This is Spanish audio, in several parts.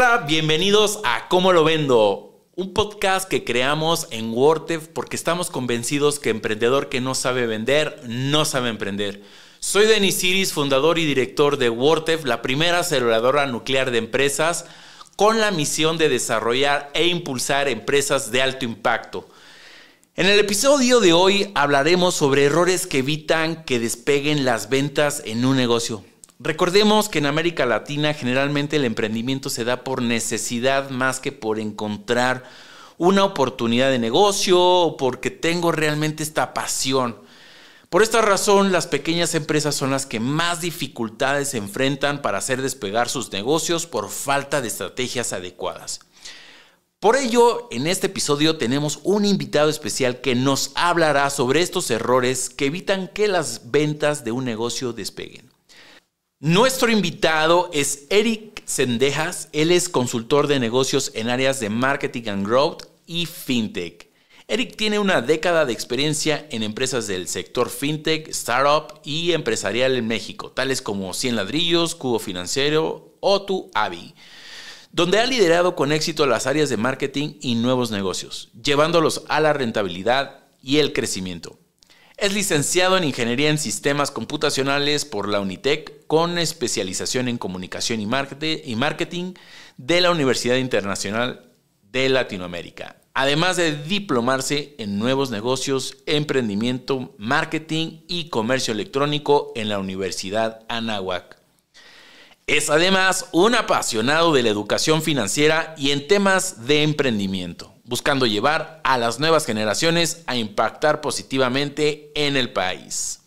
Hola, bienvenidos a Cómo lo vendo, un podcast que creamos en Wortef porque estamos convencidos que emprendedor que no sabe vender no sabe emprender. Soy Denis Iris, fundador y director de Wortef, la primera aceleradora nuclear de empresas con la misión de desarrollar e impulsar empresas de alto impacto. En el episodio de hoy hablaremos sobre errores que evitan que despeguen las ventas en un negocio. Recordemos que en América Latina generalmente el emprendimiento se da por necesidad más que por encontrar una oportunidad de negocio o porque tengo realmente esta pasión. Por esta razón, las pequeñas empresas son las que más dificultades se enfrentan para hacer despegar sus negocios por falta de estrategias adecuadas. Por ello, en este episodio tenemos un invitado especial que nos hablará sobre estos errores que evitan que las ventas de un negocio despeguen. Nuestro invitado es Eric Sendejas. Él es consultor de negocios en áreas de marketing and growth y fintech. Eric tiene una década de experiencia en empresas del sector fintech, startup y empresarial en México, tales como Cien Ladrillos, Cubo Financiero o Tu Avi, donde ha liderado con éxito las áreas de marketing y nuevos negocios, llevándolos a la rentabilidad y el crecimiento. Es licenciado en Ingeniería en Sistemas Computacionales por la Unitec con especialización en Comunicación y Marketing de la Universidad Internacional de Latinoamérica. Además de diplomarse en nuevos negocios, emprendimiento, marketing y comercio electrónico en la Universidad Anáhuac. Es además un apasionado de la educación financiera y en temas de emprendimiento buscando llevar a las nuevas generaciones a impactar positivamente en el país.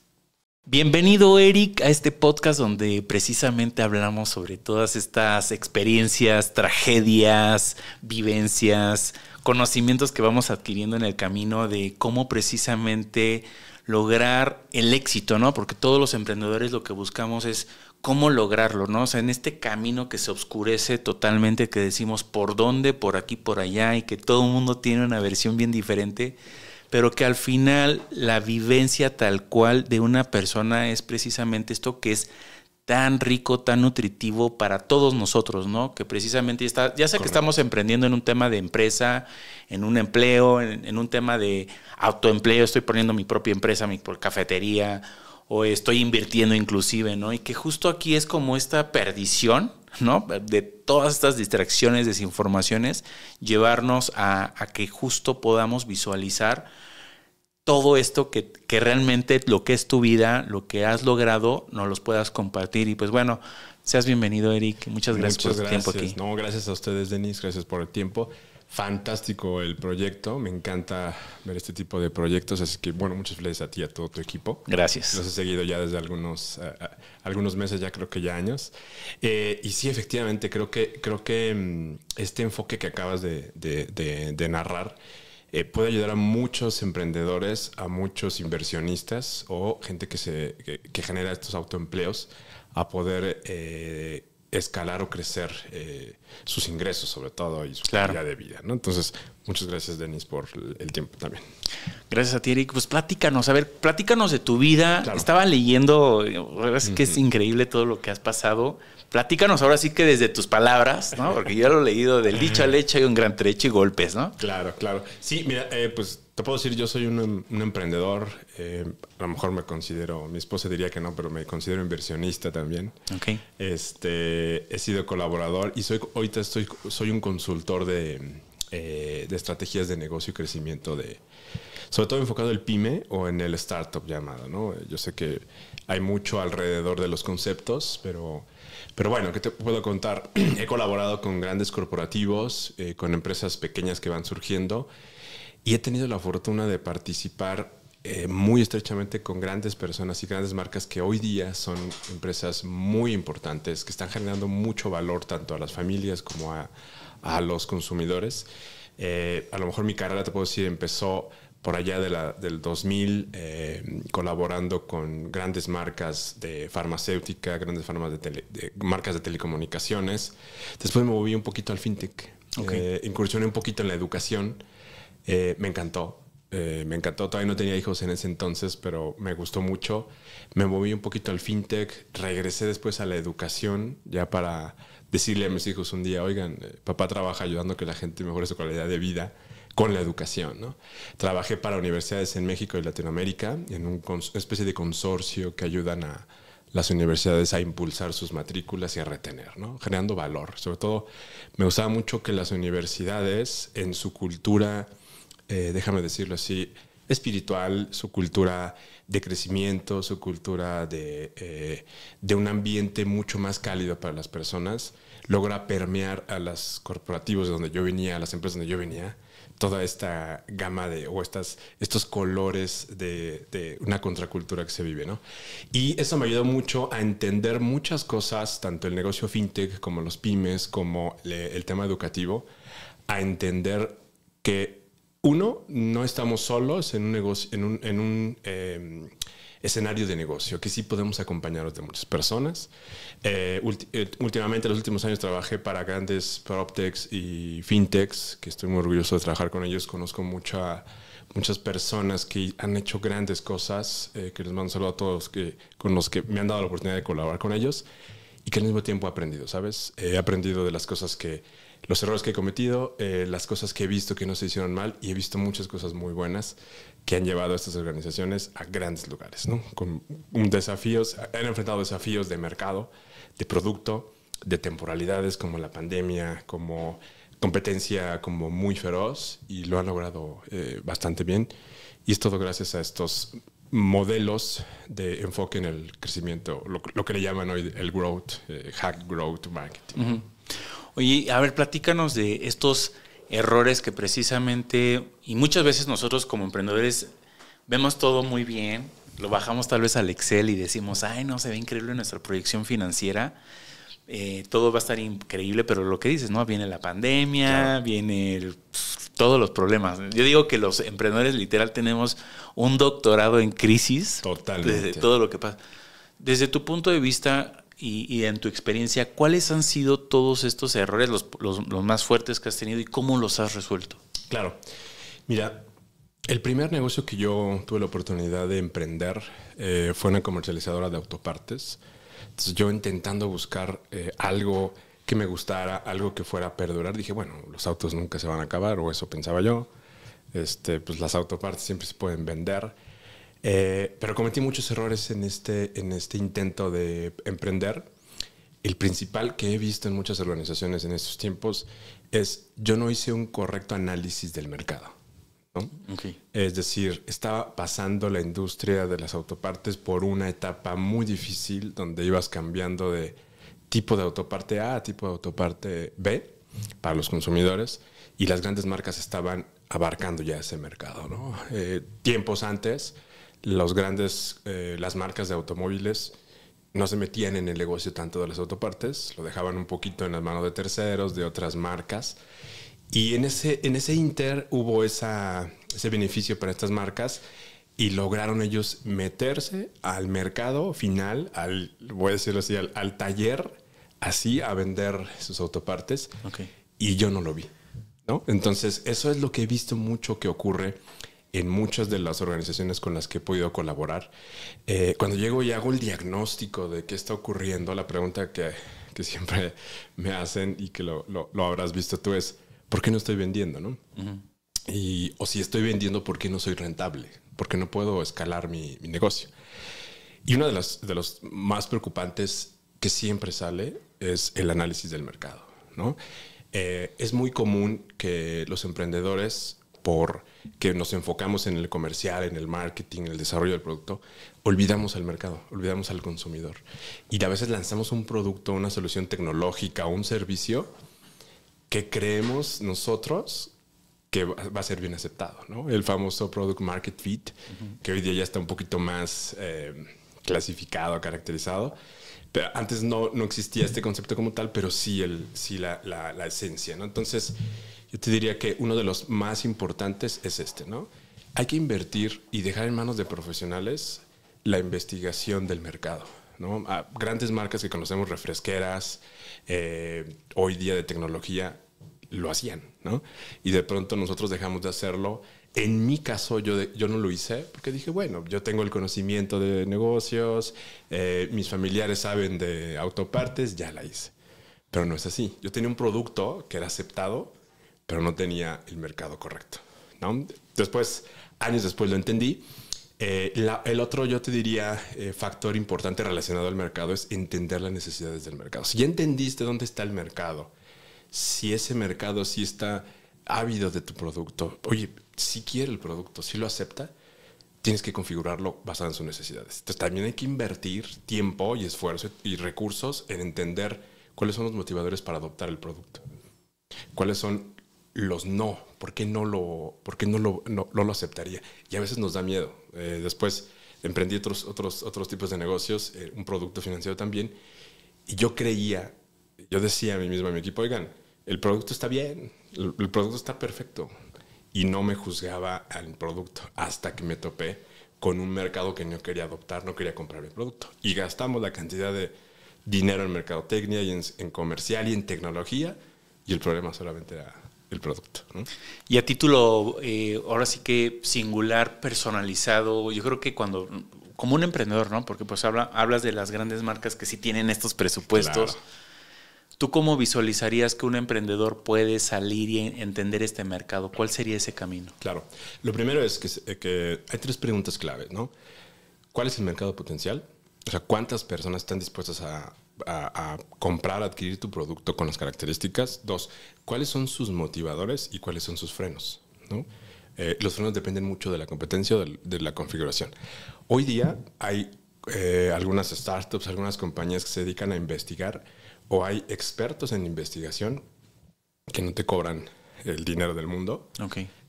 Bienvenido Eric a este podcast donde precisamente hablamos sobre todas estas experiencias, tragedias, vivencias, conocimientos que vamos adquiriendo en el camino de cómo precisamente lograr el éxito, ¿no? Porque todos los emprendedores lo que buscamos es cómo lograrlo, ¿no? O sea, en este camino que se oscurece totalmente, que decimos por dónde, por aquí, por allá, y que todo el mundo tiene una versión bien diferente, pero que al final la vivencia tal cual de una persona es precisamente esto que es tan rico, tan nutritivo para todos nosotros, ¿no? Que precisamente está, ya sé que estamos emprendiendo en un tema de empresa, en un empleo, en, un tema de autoempleo, estoy poniendo mi propia empresa, mi cafetería, o estoy invirtiendo inclusive, ¿no? Y que justo aquí es como esta perdición, ¿no? De todas estas distracciones, desinformaciones, llevarnos a, que justo podamos visualizar todo esto que, que, realmente lo que es tu vida, lo que has logrado, no los puedas compartir. Y pues bueno, seas bienvenido, Eric. Muchas gracias por el tiempo aquí. No, gracias a ustedes, Denis. Gracias por el tiempo fantástico el proyecto. Me encanta ver este tipo de proyectos. Así que, bueno, muchas felicidades a ti y a todo tu equipo. Gracias. Los he seguido ya desde algunos, algunos meses, ya creo que ya años. Eh, y sí, efectivamente, creo que, creo que mm, este enfoque que acabas de, narrar eh, puede ayudar a muchos emprendedores, a muchos inversionistas o gente que, se, genera estos autoempleos a poder... Eh, escalar o crecer eh, sus ingresos, sobre todo, y su calidad de vida. ¿no? Entonces, muchas gracias, Denis, por el tiempo también. Gracias a ti, Eric. Pues platícanos, a ver, platícanos de tu vida. Estaba leyendo, eh, es que es increíble todo lo que has pasado. Platícanos ahora sí que desde tus palabras, ¿no? Porque yo lo he leído del dicho al hecho hay un gran trecho y golpes, ¿no? Claro, claro. Sí, mira, eh, pues puedo decir, yo soy un, em, emprendedor, eh, a lo mejor me considero, mi esposa diría que no, pero me considero inversionista también. Este, he sido colaborador y soy, ahorita estoy, soy un consultor de, eh, de estrategias de negocio y crecimiento de, sobre todo enfocado en el pyme o en el startup llamado, ¿no? Yo sé que hay mucho alrededor de los conceptos, pero... Pero bueno, Que te puedo contar? He colaborado con grandes corporativos, eh, con empresas pequeñas que van surgiendo y he tenido la fortuna de participar eh, muy estrechamente con grandes personas y grandes marcas que hoy día son empresas muy importantes, que están generando mucho valor tanto a las familias como a, a los consumidores. Eh, a lo mejor mi carrera, te puedo decir, empezó por allá de la, del 2000 eh, colaborando con grandes marcas de farmacéutica, grandes de marcas de telecomunicaciones. Después me moví un poquito al fintech. incursioné un poquito en la educación eh, me encantó. Eh, me encantó, todavía no tenía hijos en ese entonces, pero me gustó mucho. Me moví un poquito al fintech, regresé después a la educación, ya para decirle a mis hijos un día, oigan, eh, papá trabaja ayudando a que la gente mejore su calidad de vida con la educación. ¿no? Trabajé para universidades en México y Latinoamérica, en una especie de consorcio que ayudan a las universidades a impulsar sus matrículas y a retener, generando valor. Sobre todo, me gustaba mucho que las universidades en su cultura eh, déjame decirlo así, espiritual, su cultura de crecimiento, su cultura eh, de, un ambiente mucho más cálido para las personas, logra permear a las corporativos de donde yo venía, a las empresas de donde yo venía, toda esta gama de, o estas, estos colores de, una contracultura que se vive, ¿no? Y eso me ayudó mucho a entender muchas cosas, tanto el negocio fintech como los pymes, como el tema educativo, a entender que uno, no estamos solos en un, negocio, en un, eh, escenario de negocio, que sí podemos acompañar de muchas personas. Eh, eh, últimamente, en los últimos años, trabajé para grandes PropTechs y FinTechs, que estoy muy orgulloso de trabajar con ellos. Conozco muchas personas que han hecho grandes cosas, que les mando un saludo a todos que, con los que me han dado la oportunidad de colaborar con ellos y que al mismo tiempo he aprendido, ¿sabes? He aprendido de las cosas que, los errores que he cometido, eh, las cosas que he visto que no se hicieron mal y he visto muchas cosas muy buenas que han llevado a estas organizaciones a grandes lugares, ¿no? Con desafíos, han enfrentado desafíos de mercado, de producto, de temporalidades como la pandemia, como competencia como muy feroz y lo han logrado eh, bastante bien. Y es todo gracias a estos modelos de enfoque en el crecimiento, lo, que le llaman hoy el growth, eh, hack growth marketing. Oye, a ver, platícanos de estos errores que precisamente, y muchas veces nosotros como emprendedores vemos todo muy bien, lo bajamos tal vez al Excel y decimos, ay, no, se ve increíble nuestra proyección financiera, eh, todo va a estar increíble, pero lo que dices, ¿no? Viene la pandemia, viene todos los problemas. Yo digo que los emprendedores literal tenemos un doctorado en crisis. Totalmente. Desde todo lo que pasa. Desde tu punto de vista y, en tu experiencia, ¿cuáles han sido todos estos errores, los, más fuertes que has tenido y cómo los has resuelto? Claro. Mira, el primer negocio que yo tuve la oportunidad de emprender eh, fue una comercializadora de autopartes entonces yo intentando buscar eh, algo que me gustara, algo que fuera a perdurar, dije, bueno, los autos nunca se van a acabar, o eso pensaba yo. Este, pues las autopartes siempre se pueden vender. Eh, pero cometí muchos errores en este, en este intento de emprender. El principal que he visto en muchas organizaciones en estos tiempos es yo no hice un correcto análisis del mercado. Es decir, estaba pasando la industria de las autopartes por una etapa muy difícil donde ibas cambiando de tipo de autoparte A a tipo de autoparte B para los consumidores y las grandes marcas estaban abarcando ya ese mercado. Eh, tiempos antes, los grandes, eh, las marcas de automóviles no se metían en el negocio tanto de las autopartes, lo dejaban un poquito en las manos de terceros, de otras marcas, y en ese, en ese inter hubo esa, ese beneficio para estas marcas y lograron ellos meterse al mercado final, al, voy a decirlo así, al, taller, así, a vender sus autopartes. Y yo no lo vi. ¿no? Entonces, eso es lo que he visto mucho que ocurre en muchas de las organizaciones con las que he podido colaborar. Eh, cuando llego y hago el diagnóstico de qué está ocurriendo, la pregunta que, que siempre me hacen y que lo, lo habrás visto tú es, ¿por qué no estoy vendiendo? y, o si estoy vendiendo, ¿por qué no soy rentable? ¿Por qué no puedo escalar mi, negocio? Y uno de los, de los más preocupantes que siempre sale es el análisis del mercado. ¿no? Eh, es muy común que los emprendedores, por que nos enfocamos en el comercial, en el marketing, en el desarrollo del producto, olvidamos al mercado, olvidamos al consumidor. Y a veces lanzamos un producto, una solución tecnológica, un servicio que creemos nosotros que va a ser bien aceptado, El famoso Product Market Fit, que hoy día ya está un poquito más eh, clasificado, caracterizado. Pero antes no, no existía este concepto como tal, pero sí, el, la, esencia, ¿no? Entonces, yo te diría que uno de los más importantes es este, ¿no? Hay que invertir y dejar en manos de profesionales la investigación del mercado. A grandes marcas que conocemos, refresqueras, eh, hoy día de tecnología, lo hacían, ¿no? Y de pronto nosotros dejamos de hacerlo. En mi caso, yo, yo no lo hice porque dije, bueno, yo tengo el conocimiento de negocios, eh, mis familiares saben de autopartes, ya la hice. Pero no es así. Yo tenía un producto que era aceptado, pero no tenía el mercado correcto. Después, años después lo entendí. Eh, el otro, yo te diría, eh, factor importante relacionado al mercado es entender las necesidades del mercado. Si ya entendiste dónde está el mercado, si ese mercado sí está ávido de tu producto, oye, si quiere el producto, si lo acepta, tienes que configurarlo basado en sus necesidades. Entonces también hay que invertir tiempo y esfuerzo y recursos en entender cuáles son los motivadores para adoptar el producto. Cuáles son los no, por qué no lo, por qué no lo, no, lo aceptaría. Y a veces nos da miedo. Eh, después emprendí otros, otros, otros tipos de negocios, eh, un producto financiero también, y yo creía, yo decía a mí mismo, a mi equipo, oigan, el producto está bien, el, producto está perfecto. Y no me juzgaba al producto hasta que me topé con un mercado que no quería adoptar, no quería comprar el producto. Y gastamos la cantidad de dinero en mercadotecnia y en, comercial y en tecnología y el problema solamente era el producto. Y a título, eh, ahora sí que singular, personalizado, yo creo que cuando, como un emprendedor, ¿no? Porque pues hablas de las grandes marcas que sí tienen estos presupuestos. ¿Tú cómo visualizarías que un emprendedor puede salir y entender este mercado? ¿Cuál sería ese camino? Claro. Lo primero es que, eh, hay tres preguntas claves, ¿no? ¿Cuál es el mercado potencial? O sea, ¿cuántas personas están dispuestas a, a, comprar, adquirir tu producto con las características? Dos, ¿cuáles son sus motivadores y cuáles son sus frenos? Eh, los frenos dependen mucho de la competencia o de, la configuración. Hoy día hay eh, algunas startups, algunas compañías que se dedican a investigar o hay expertos en investigación que no te cobran el dinero del mundo,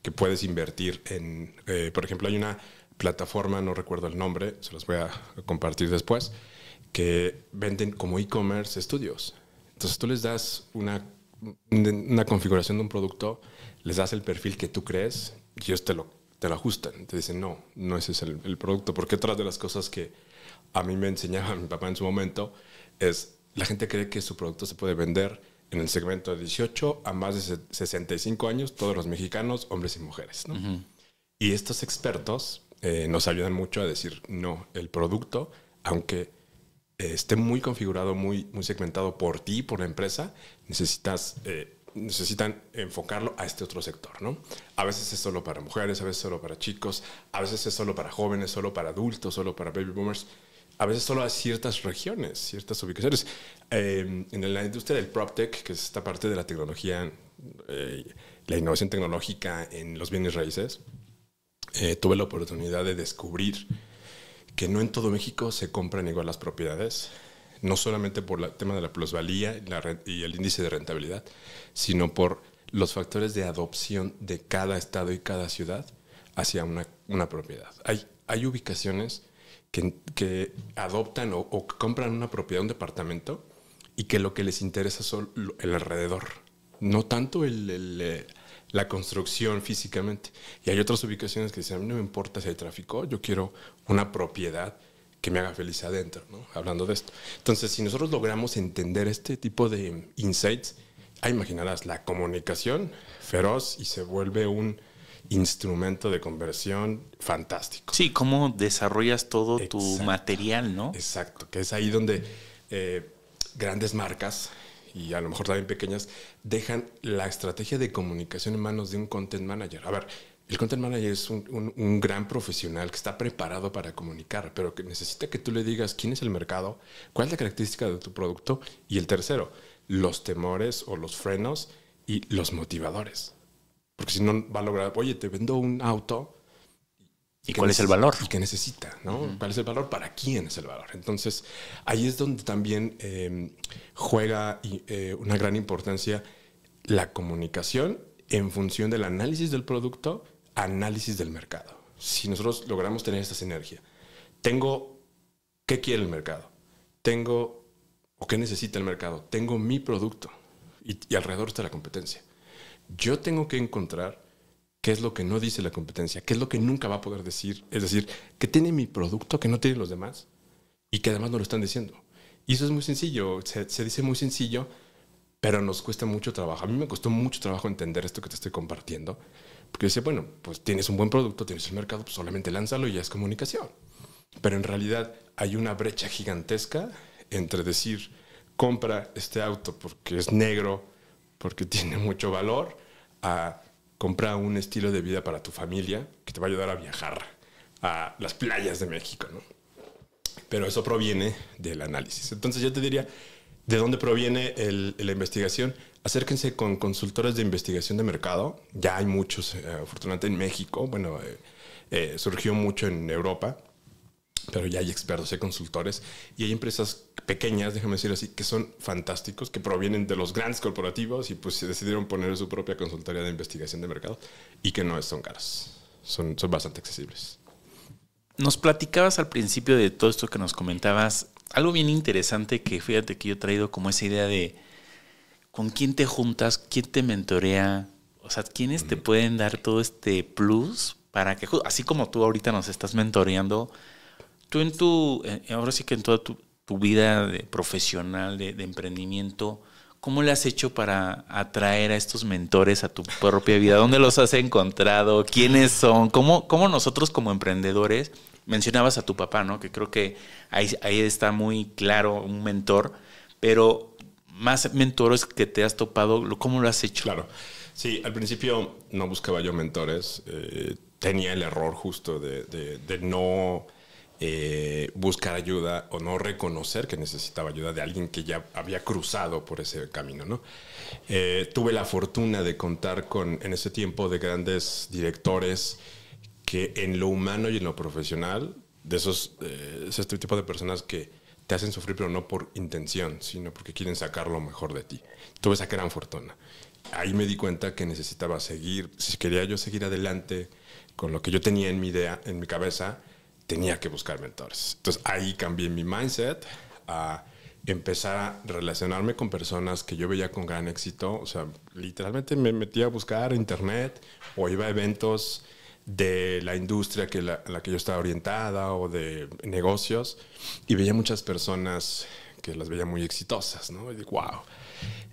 que puedes invertir en, eh, por ejemplo, hay una plataforma, no recuerdo el nombre, se los voy a compartir después, que venden como e-commerce estudios. Entonces tú les das una, configuración de un producto, les das el perfil que tú crees y ellos te lo, te ajustan. Te dicen, no, no ese es el, el producto, porque otra de las cosas que a mí me enseñaba mi papá en su momento es la gente cree que su producto se puede vender en el segmento de 18 a más de 65 años, todos los mexicanos, hombres y mujeres. Y estos expertos eh, nos ayudan mucho a decir, no, el producto, aunque eh, esté muy configurado, muy, segmentado por ti, por la empresa, necesitas... Eh, necesitan enfocarlo a este otro sector, ¿no? A veces es solo para mujeres, a veces solo para chicos, a veces es solo para jóvenes, solo para adultos, solo para baby boomers a veces solo a ciertas regiones, ciertas ubicaciones. Em, en la industria del PropTech, que es esta parte de la tecnología, eh, la innovación tecnológica en los bienes raíces, eh, tuve la oportunidad de descubrir que no en todo México se compran igual las propiedades, no solamente por el tema de la plusvalía y, el índice de rentabilidad, sino por los factores de adopción de cada estado y cada ciudad hacia una, propiedad. Hay, hay ubicaciones que, adoptan o, compran una propiedad, un departamento, y que lo que les interesa es el alrededor, no tanto eh, la construcción físicamente. Y hay otras ubicaciones que dicen, a mí no me importa si hay tráfico, yo quiero una propiedad que me haga feliz adentro, ¿no? hablando de esto. Entonces, si nosotros logramos entender este tipo de insights, ahí imaginarás la comunicación feroz y se vuelve un instrumento de conversión fantástico. Sí, cómo desarrollas todo tu material, ¿no? Exacto, que es ahí donde eh, grandes marcas y a lo mejor también pequeñas dejan la estrategia de comunicación en manos de un content manager. A ver, el content manager es un, un, gran profesional que está preparado para comunicar, pero que necesita que tú le digas quién es el mercado, cuál es la característica de tu producto y el tercero, los temores o los frenos y los motivadores. Porque si no va a lograr, oye, te vendo un auto. ¿Y cuál es el valor? ¿Y qué necesita? ¿Cuál es el valor? ¿Para quién es el valor? Entonces, ahí es donde también em, juega eh, una gran importancia la comunicación en función del análisis del producto, análisis del mercado. Si nosotros logramos tener esta sinergia, tengo qué quiere el mercado, tengo o qué necesita el mercado, tengo mi producto y alrededor está la competencia yo tengo que encontrar qué es lo que no dice la competencia, qué es lo que nunca va a poder decir. Es decir, que tiene mi producto que no tienen los demás y que además no lo están diciendo. Y eso es muy sencillo, se, dice muy sencillo, pero nos cuesta mucho trabajo. A mí me costó mucho trabajo entender esto que te estoy compartiendo, porque dice bueno, pues tienes un buen producto, tienes el mercado, pues solamente lánzalo y ya es comunicación. Pero en realidad hay una brecha gigantesca entre decir, compra este auto porque es negro, porque tiene mucho valor, a comprar un estilo de vida para tu familia que te va a ayudar a viajar a las playas de México, ¿no? Pero eso proviene del análisis. Entonces yo te diría, ¿de dónde proviene la investigación? Acérquense con consultores de investigación de mercado. Ya hay muchos, eh, afortunadamente en México, bueno, eh, eh, surgió mucho en Europa pero ya hay expertos, hay consultores y hay empresas pequeñas, déjame decir así, que son fantásticos, que provienen de los grandes corporativos y pues se decidieron poner su propia consultoría de investigación de mercado y que no son caras, son, son bastante accesibles. Nos platicabas al principio de todo esto que nos comentabas, algo bien interesante que fíjate que yo he traído como esa idea de con quién te juntas, quién te mentorea, o sea, quiénes te pueden dar todo este plus para que, así como tú ahorita nos estás mentoreando, tú en tu, eh, ahora sí que en toda tu, vida de profesional, de, emprendimiento, ¿cómo le has hecho para atraer a estos mentores a tu propia vida? ¿Dónde los has encontrado? ¿Quiénes son? ¿Cómo, cómo nosotros como emprendedores, mencionabas a tu papá, ¿no? Que creo que ahí, está muy claro un mentor, pero más mentores que te has topado, ¿cómo lo has hecho? Claro. Sí, al principio no buscaba yo mentores. Eh, tenía el error justo de, de no eh, buscar ayuda o no reconocer que necesitaba ayuda de alguien que ya había cruzado por ese camino, eh, tuve la fortuna de contar con, en ese tiempo, de grandes directores que en lo humano y en lo profesional, de esos, eh, es este tipo de personas que te hacen sufrir, pero no por intención, sino porque quieren sacar lo mejor de ti. Tuve esa gran fortuna. Ahí me di cuenta que necesitaba seguir, si quería yo seguir adelante con lo que yo tenía en mi idea, en mi cabeza, tenía que buscar mentores. Entonces ahí cambié mi mindset a empezar a relacionarme con personas que yo veía con gran éxito. O sea, literalmente me metía a buscar internet o iba a eventos de la industria que la, a la que yo estaba orientada o de negocios y veía muchas personas que las veía muy exitosas, ¿no? Y digo, wow.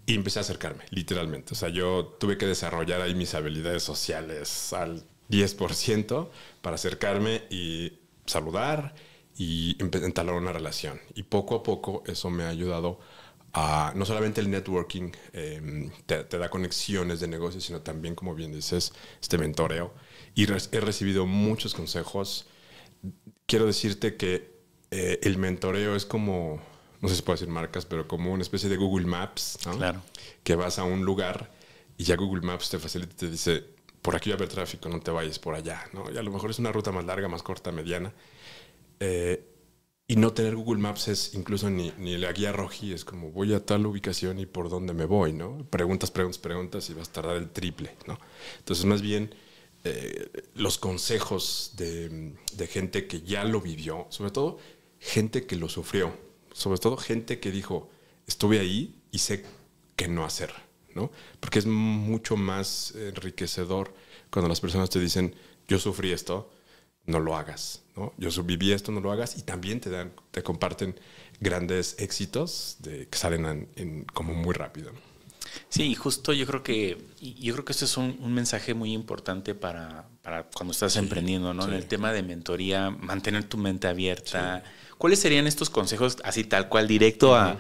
Y empecé a acercarme, literalmente. O sea, yo tuve que desarrollar ahí mis habilidades sociales al 10% para acercarme y saludar y entablar una relación. Y poco a poco eso me ha ayudado a, no solamente el networking em, te, da conexiones de negocios, sino también, como bien dices, este mentoreo. Y he recibido muchos consejos. Quiero decirte que eh, el mentoreo es como, no sé si puedo decir marcas, pero como una especie de Google Maps, Claro. Que vas a un lugar y ya Google Maps te facilita y te dice, por aquí va a haber tráfico, no te vayas por allá, Y a lo mejor es una ruta más larga, más corta, mediana. Eh, y no tener Google Maps es incluso ni, la guía roji, es como voy a tal ubicación y por dónde me voy, ¿no? Preguntas, preguntas, preguntas y vas a tardar el triple, ¿no? Entonces, más bien, eh, los consejos de, de gente que ya lo vivió, sobre todo gente que lo sufrió, sobre todo gente que dijo, estuve ahí y sé qué no hacer. ¿no? Porque es mucho más enriquecedor cuando las personas te dicen, yo sufrí esto, no lo hagas, ¿no? Yo viví esto, no lo hagas, y también te, dan, te comparten grandes éxitos que salen como muy rápido. Sí, Sí, justo yo creo que, yo creo que esto es un, mensaje muy importante para, cuando estás emprendiendo, ¿no? En el tema de mentoría, mantener tu mente abierta. ¿Cuáles serían estos consejos así tal cual, directo a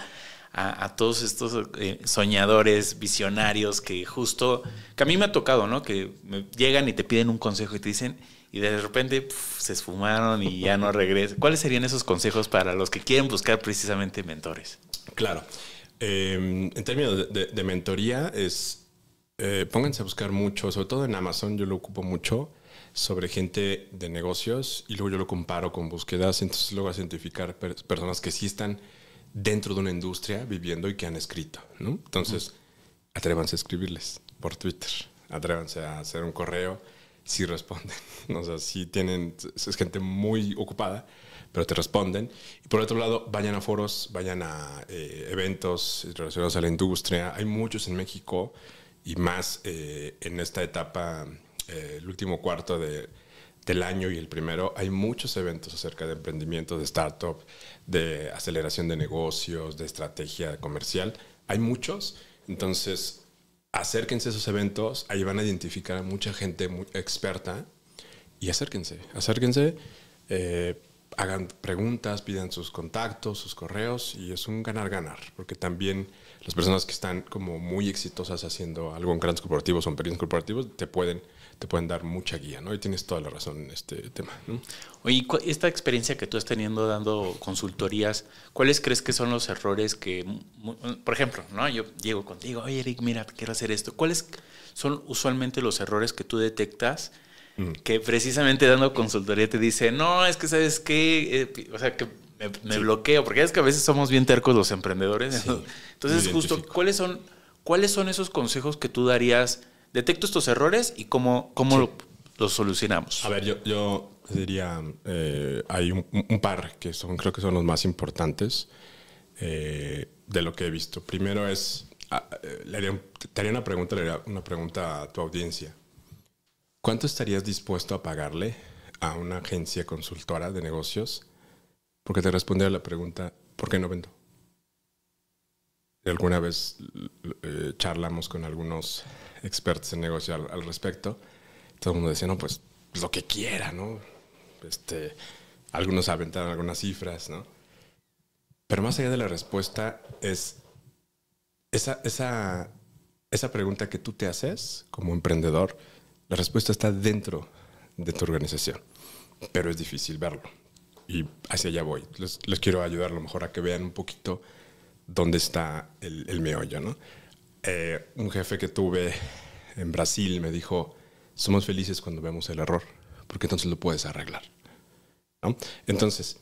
a, todos estos eh, soñadores, visionarios que justo, que a mí me ha tocado, ¿no? Que me llegan y te piden un consejo y te dicen, y de repente se esfumaron y ya no regresan. ¿Cuáles serían esos consejos para los que quieren buscar precisamente mentores? Claro. Em, en términos de, mentoría, es eh, pónganse a buscar mucho, sobre todo en Amazon, yo lo ocupo mucho sobre gente de negocios y luego yo lo comparo con búsquedas, entonces luego a identificar personas que sí están dentro de una industria viviendo y que han escrito, ¿no? Entonces, atrévanse a escribirles por Twitter, atrévanse a hacer un correo si responden, o sea, si tienen, es gente muy ocupada, pero te responden. Y por otro lado, vayan a foros, vayan a eh, eventos relacionados a la industria, hay muchos en México y más eh, en esta etapa, eh, el último cuarto de del año y el primero, hay muchos eventos acerca de emprendimiento, de startup, de aceleración de negocios, de estrategia comercial. Hay muchos. Entonces, acérquense a esos eventos. Ahí van a identificar a mucha gente muy experta. Y acérquense, acérquense. Eh, hagan preguntas, pidan sus contactos, sus correos y es un ganar-ganar, porque también las personas que están como muy exitosas haciendo algo en grandes corporativos o en pequeños corporativos te pueden te pueden dar mucha guía, ¿no? Y tienes toda la razón en este tema, ¿no? Oye, esta experiencia que tú estás teniendo dando consultorías, ¿cuáles crees que son los errores que, por ejemplo, ¿no? Yo llego contigo, oye Eric, mira, quiero hacer esto. ¿Cuáles son usualmente los errores que tú detectas? Mm. Que precisamente dando consultoría te dice, no, es que sabes qué, eh, o sea, que me, bloqueo, porque es que a veces somos bien tercos los emprendedores. Entonces, justo, ¿cuáles son, ¿cuáles son esos consejos que tú darías detecto estos errores y cómo, cómo los solucionamos. A ver, yo, yo diría, eh, hay un, par que son, creo que son los más importantes eh, de lo que he visto. Primero es, ah, eh, te haría una pregunta, le una pregunta a tu audiencia. ¿Cuánto estarías dispuesto a pagarle a una agencia consultora de negocios? Porque te a la pregunta, ¿por qué no vendo? alguna vez eh, charlamos con algunos expertos en negocio al, respecto, todo el mundo decía, no, pues, pues lo que quiera, ¿no? Este, algunos aventaron algunas cifras, ¿no? Pero más allá de la respuesta es esa, esa, esa pregunta que tú te haces como emprendedor, la respuesta está dentro de tu organización, pero es difícil verlo. Y hacia allá voy. Les, les quiero ayudar a lo mejor a que vean un poquito dónde está el, meollo, eh, un jefe que tuve en Brasil me dijo, somos felices cuando vemos el error, porque entonces lo puedes arreglar. Entonces,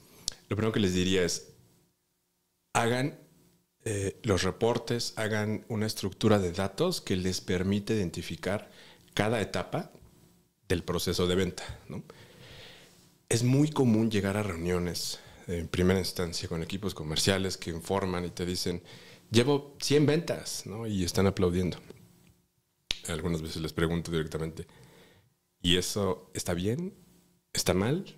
lo primero que les diría es, hagan eh, los reportes, hagan una estructura de datos que les permite identificar cada etapa del proceso de venta. Es muy común llegar a reuniones en primera instancia con equipos comerciales que informan y te dicen, llevo 100 ventas, ¿no? Y están aplaudiendo. Algunas veces les pregunto directamente, ¿y eso está bien? ¿Está mal?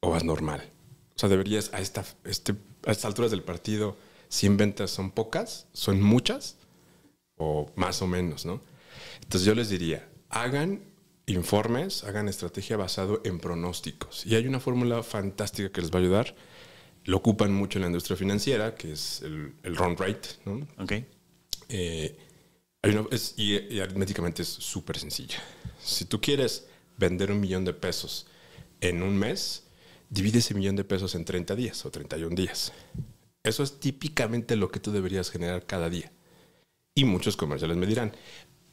¿O es normal? O sea, deberías a, esta, este, a estas alturas del partido, 100 ventas son pocas, son muchas, o más o menos, ¿no? Entonces yo les diría, hagan informes, hagan estrategia basado en pronósticos. Y hay una fórmula fantástica que les va a ayudar lo ocupan mucho en la industria financiera, que es el, el run rate. ¿no? Eh, y, aritméticamente es súper sencilla. Si tú quieres vender un millón de pesos en un mes, divide ese millón de pesos en 30 días o 31 días. Eso es típicamente lo que tú deberías generar cada día. Y muchos comerciales me dirán,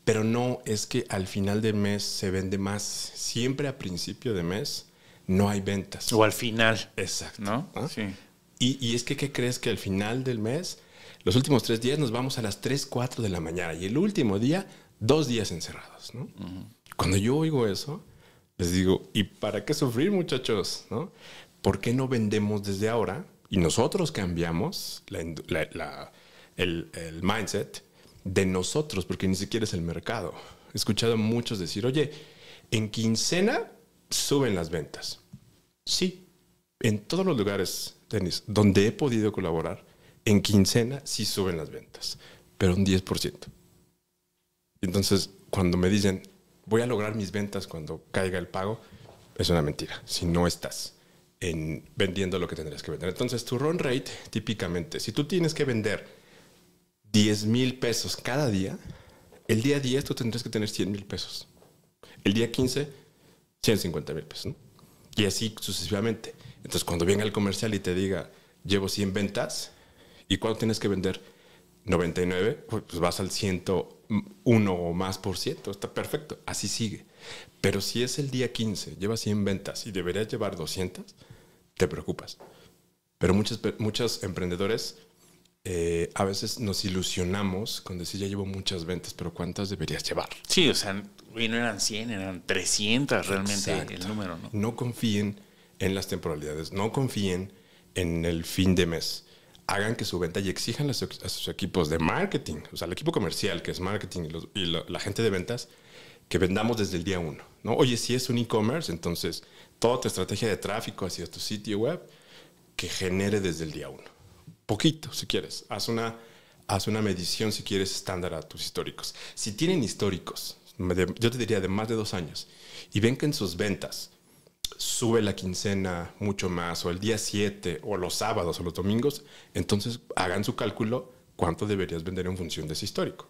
pero no es que al final de mes se vende más. Siempre a principio de mes no hay ventas. O al final. Exacto. ¿no? ¿ah? Sí. Y, es que, ¿qué crees que al final del mes, los últimos tres días nos vamos a las 3, 4 de la mañana y el último día, dos días encerrados, ¿no? Cuando yo oigo eso, les digo, ¿y para qué sufrir muchachos? ¿No? ¿Por qué no vendemos desde ahora? Y nosotros cambiamos el, el mindset de nosotros, porque ni siquiera es el mercado. He escuchado a muchos decir, oye, en quincena suben las ventas. Sí, en todos los lugares, tenis, donde he podido colaborar, en quincena sí suben las ventas, pero un 10%. Entonces, cuando me dicen, voy a lograr mis ventas cuando caiga el pago, es una mentira, si no estás en vendiendo lo que tendrías que vender. Entonces, tu run rate, típicamente, si tú tienes que vender 10 mil pesos cada día, el día 10 tú tendrás que tener 100 mil pesos. El día 15 150 mil pesos. Y así sucesivamente. Entonces, cuando venga el comercial y te diga, llevo 100 ventas, ¿y cuánto tienes que vender? 99, pues, pues vas al 101 o más por ciento. Está perfecto. Así sigue. Pero si es el día 15, llevas 100 ventas y deberías llevar 200, te preocupas. Pero muchos muchos emprendedores eh, a veces nos ilusionamos con decir ya llevo muchas ventas, pero ¿cuántas deberías llevar? Sí, o sea, no eran 100, eran 300 realmente el número, ¿no? No confíen en las temporalidades, no confíen en el fin de mes. Hagan que su venta y exijan a sus, equipos de marketing, o sea, el equipo comercial que es marketing y, la, gente de ventas, que vendamos desde el día uno. ¿no? Oye, si es un e-commerce, entonces toda tu estrategia de tráfico hacia tu sitio web que genere desde el día uno poquito, si quieres. Haz una, haz una medición, si quieres, estándar a tus históricos. Si tienen históricos, yo te diría de más de dos años, y ven que en sus ventas sube la quincena mucho más, o el día 7, o los sábados, o los domingos, entonces hagan su cálculo cuánto deberías vender en función de ese histórico.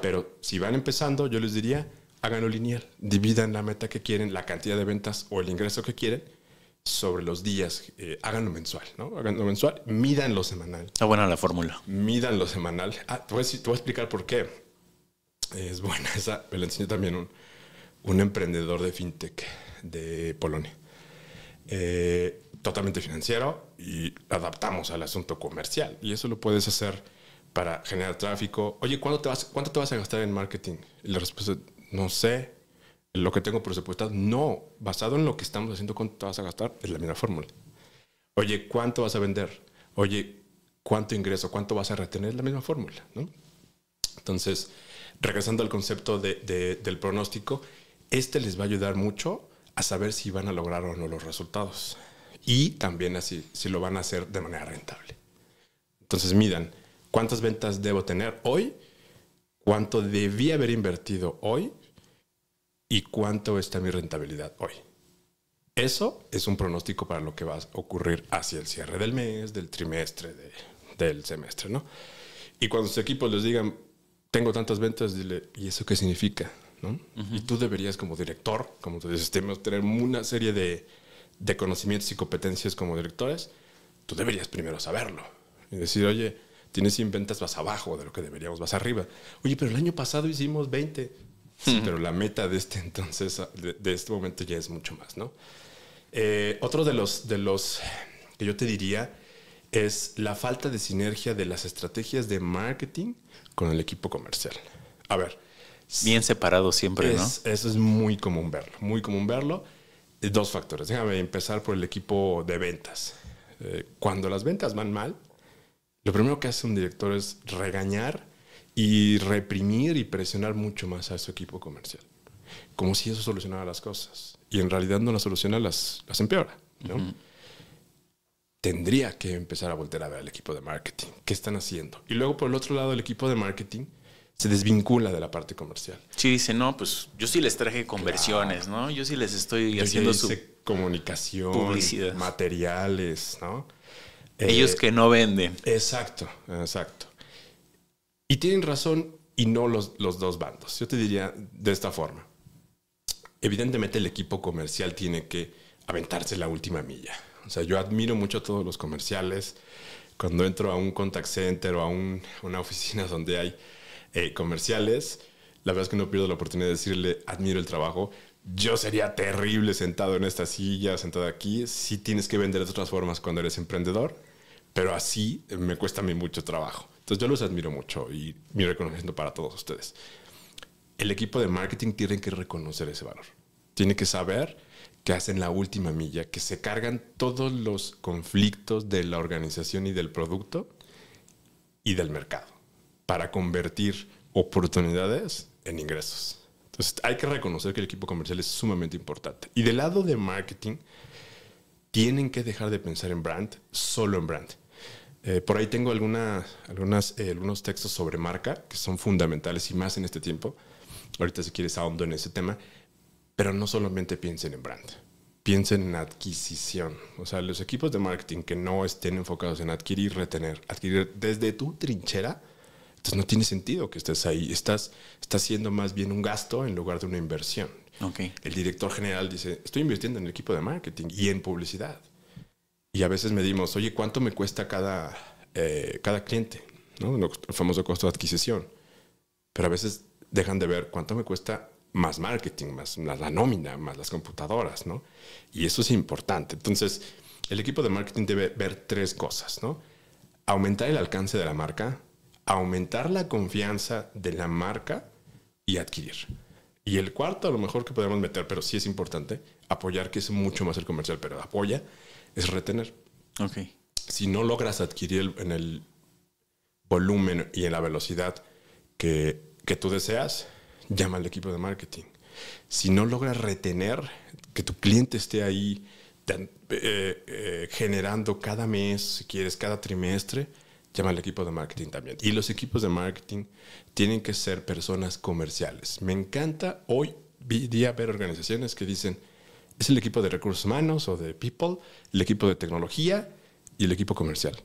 Pero si van empezando, yo les diría, háganlo lineal, dividan la meta que quieren, la cantidad de ventas o el ingreso que quieren sobre los días, eh, háganlo mensual, ¿no? Háganlo mensual, mídanlo semanal. Está buena la fórmula. Mídanlo semanal. Ah, te voy, a, explicar por qué. Es buena esa, me la enseñó también un, emprendedor de fintech de Polonia. Eh, totalmente financiero y adaptamos al asunto comercial. Y eso lo puedes hacer para generar tráfico. Oye, ¿cuánto te vas, cuánto te vas a gastar en marketing? Y la respuesta, no sé, lo que tengo presupuestado. No, basado en lo que estamos haciendo, cuánto vas a gastar, es la misma fórmula. Oye, ¿cuánto vas a vender? Oye, ¿cuánto ingreso? ¿Cuánto vas a retener? Es la misma fórmula, Entonces, regresando al concepto del pronóstico, este les va a ayudar mucho a saber si van a lograr o no los resultados y también así si lo van a hacer de manera rentable. Entonces, midan cuántas ventas debo tener hoy, cuánto debí haber invertido hoy y cuánto está mi rentabilidad hoy. Eso es un pronóstico para lo que va a ocurrir hacia el cierre del mes, del trimestre, del semestre, ¿no? Y cuando sus equipos les digan, tengo tantas ventas, dile, ¿y eso qué significa? Y tú deberías como director, como tú sistema, tener una serie de, de conocimientos y competencias como directores. Tú deberías primero saberlo y decir, oye, tienes 100 ventas, más abajo de lo que deberíamos, más arriba. Oye, pero el año pasado hicimos 20 pero la meta de este entonces, de, este momento ya es mucho más, ¿no? Eh, otro de los, de los que yo te diría es la falta de sinergia de las estrategias de marketing con el equipo comercial. A ver. Bien separado siempre, ¿no? Eso es muy común verlo, muy común verlo. Eh, dos factores. Déjame empezar por el equipo de ventas. Eh, cuando las ventas van mal, lo primero que hace un director es regañar y reprimir y presionar mucho más a su equipo comercial. Como si eso solucionara las cosas. Y en realidad no las soluciona, las, las empeora. Tendría que empezar a voltear a ver al equipo de marketing. ¿Qué están haciendo? Y luego, por el otro lado, el equipo de marketing se desvincula de la parte comercial. Sí, dice, no, pues yo sí les traje conversiones, ¿no? Yo sí les estoy haciendo su comunicación, publicidad. materiales, ¿no? Ellos eh, que no venden. Exacto, exacto. Y tienen razón y no los, dos bandos. Yo te diría de esta forma. Evidentemente el equipo comercial tiene que aventarse la última milla. O sea, yo admiro mucho a todos los comerciales. Cuando entro a un contact center o a una oficina donde hay eh, comerciales, la verdad es que no pierdo la oportunidad de decirle, admiro el trabajo. Yo sería terrible sentado en esta silla, sentado aquí. Sí tienes que vender de otras formas cuando eres emprendedor, pero así me cuesta a mí mucho trabajo. Entonces yo los admiro mucho y mi reconocimiento para todos ustedes. El equipo de marketing tiene que reconocer ese valor. Tiene que saber que hacen la última milla, que se cargan todos los conflictos de la organización y del producto y del mercado para convertir oportunidades en ingresos. Entonces hay que reconocer que el equipo comercial es sumamente importante. Y del lado de marketing, tienen que dejar de pensar en brand, solo en brand. Eh, por ahí tengo algunas, eh, algunos textos sobre marca que son fundamentales y más en este tiempo. Ahorita si quieres ahondo en ese tema, pero no solamente piensen en brand, piensen en adquisición. O sea, los equipos de marketing que no estén enfocados en adquirir, retener, adquirir desde tu trinchera, entonces no tiene sentido que estés ahí. Estás, estás siendo más bien un gasto en lugar de una inversión. El director general dice, estoy invirtiendo en el equipo de marketing y en publicidad y a veces medimos, oye, ¿cuánto me cuesta cada, eh, cada cliente? ¿No? El famoso costo de adquisición. Pero a veces dejan de ver cuánto me cuesta más marketing, más la, la nómina, más las computadoras, ¿no? Y eso es importante. Entonces, el equipo de marketing debe ver tres cosas, ¿no? Aumentar el alcance de la marca, aumentar la confianza de la marca y adquirir. Y el cuarto, a lo mejor que podemos meter, pero sí es importante, apoyar, que es mucho más el comercial, pero apoya es retener. Ok. Si no logras adquirir en el volumen y en la velocidad que, que tú deseas, llama al equipo de marketing. Si no logras retener que tu cliente esté ahí eh, eh, generando cada mes, si quieres, cada trimestre, llama al equipo de marketing también. Y los equipos de marketing tienen que ser personas comerciales. Me encanta hoy día ver organizaciones que dicen, es el equipo de recursos humanos o de people, el equipo de tecnología y el equipo comercial.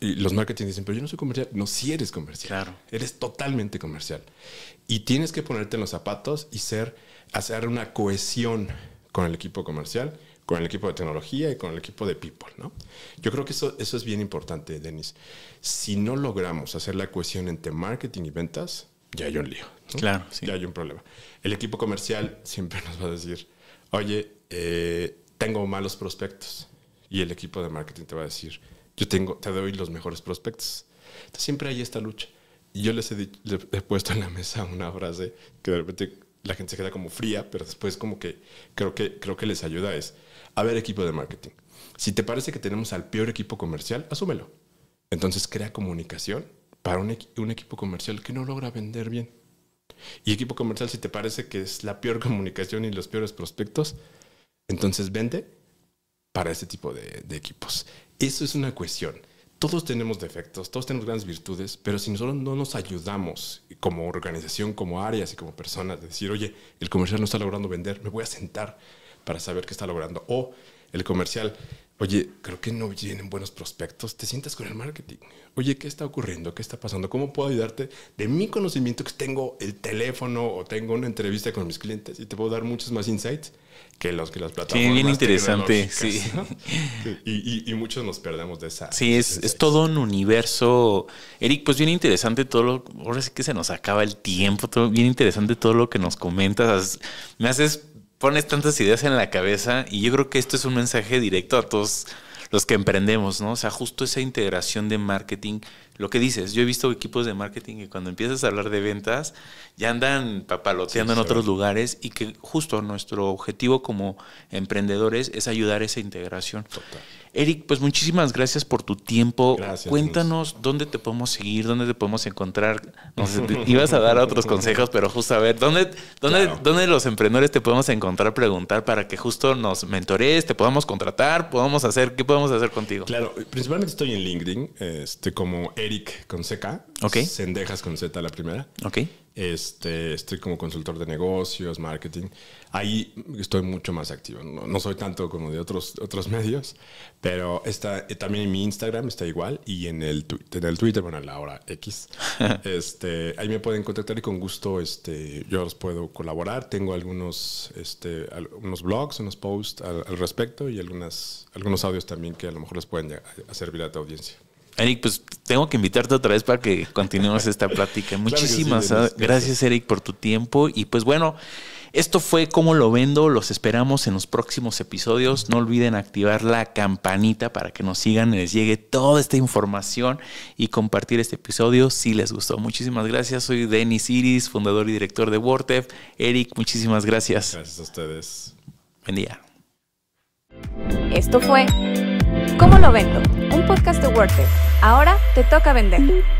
Y los marketing dicen, pero yo no soy comercial. No, si eres comercial. Claro. Eres totalmente comercial. Y tienes que ponerte en los zapatos y ser, hacer una cohesión con el equipo comercial, con el equipo de tecnología y con el equipo de people, ¿no? Yo creo que eso, eso es bien importante, Denis. Si no logramos hacer la cohesión entre marketing y ventas, ya hay un lío. Claro, Ya hay un problema. El equipo comercial siempre nos va a decir, oye, eh, tengo malos prospectos. Y el equipo de marketing te va a decir, yo tengo, te doy los mejores prospectos. siempre hay esta lucha. Y yo les he, he puesto en la mesa una frase que de repente la gente se queda como fría, pero después como que creo que, creo que les ayuda es, a ver equipo de marketing, si te parece que tenemos al peor equipo comercial, asúmelo. Entonces crea comunicación para un, equipo comercial que no logra vender bien. Y equipo comercial, si te parece que es la peor comunicación y los peores prospectos, entonces vende para ese tipo de, de equipos. Eso es una cuestión. Todos tenemos defectos, todos tenemos grandes virtudes, pero si nosotros no nos ayudamos como organización, como áreas y como personas, de decir, oye, el comercial no está logrando vender, me voy a sentar para saber qué está logrando. O el comercial Oye, creo que no vienen buenos prospectos. Te sientas con el marketing. Oye, ¿qué está ocurriendo? ¿Qué está pasando? ¿Cómo puedo ayudarte? De mi conocimiento que tengo el teléfono o tengo una entrevista con mis clientes y te puedo dar muchos más insights que los que las plataformas. Sí, bien interesante. Sí. Y, muchos nos perdemos de esa. Sí, es, todo un universo. Eric, pues bien interesante todo lo. Ahora sí que se nos acaba el tiempo. Todo, bien interesante todo lo que nos comentas. Me haces pones tantas ideas en la cabeza y yo creo que esto es un mensaje directo a todos los que emprendemos, ¿no? O sea, justo esa integración de marketing lo que dices, yo he visto equipos de marketing que cuando empiezas a hablar de ventas ya andan papaloteando en otros lugares y que justo nuestro objetivo como emprendedores es ayudar esa integración. Eric, pues muchísimas gracias por tu tiempo. Gracias, Cuéntanos dónde te podemos seguir, dónde te podemos encontrar. ibas a dar otros consejos, pero justo a ver, ¿dónde, dónde, los emprendedores te podemos encontrar, preguntar para que justo nos mentores, te podamos contratar, podamos hacer, ¿qué podemos hacer contigo? Claro, principalmente estoy en LinkedIn, este, como Eric con CK. Ok. Sendejas con Z la primera. Ok. Este, estoy como consultor de negocios, marketing. Ahí estoy mucho más activo. No, soy tanto como de otros, otros medios, pero está, eh, también en mi Instagram está igual y en el, en el Twitter, bueno, en la hora X. este, ahí me pueden contactar y con gusto este, yo los puedo colaborar. Tengo algunos, este, unos blogs, unos posts al, respecto y algunas, algunos audios también que a lo mejor les pueden servir a tu audiencia. Eric, pues tengo que invitarte otra vez para que continuemos esta plática. Muchísimas gracias, Eric, por tu tiempo. Y pues bueno, esto fue como lo vendo. Los esperamos en los próximos episodios. No olviden activar la campanita para que nos sigan, y les llegue toda esta información y compartir este episodio si les gustó. Muchísimas gracias. Soy Denis Iris, fundador y director de Wortef. Eric, muchísimas gracias. Gracias a ustedes. Buen día. Esto fue ¿Cómo lo vendo? Un podcast de WordPress. Ahora te toca vender.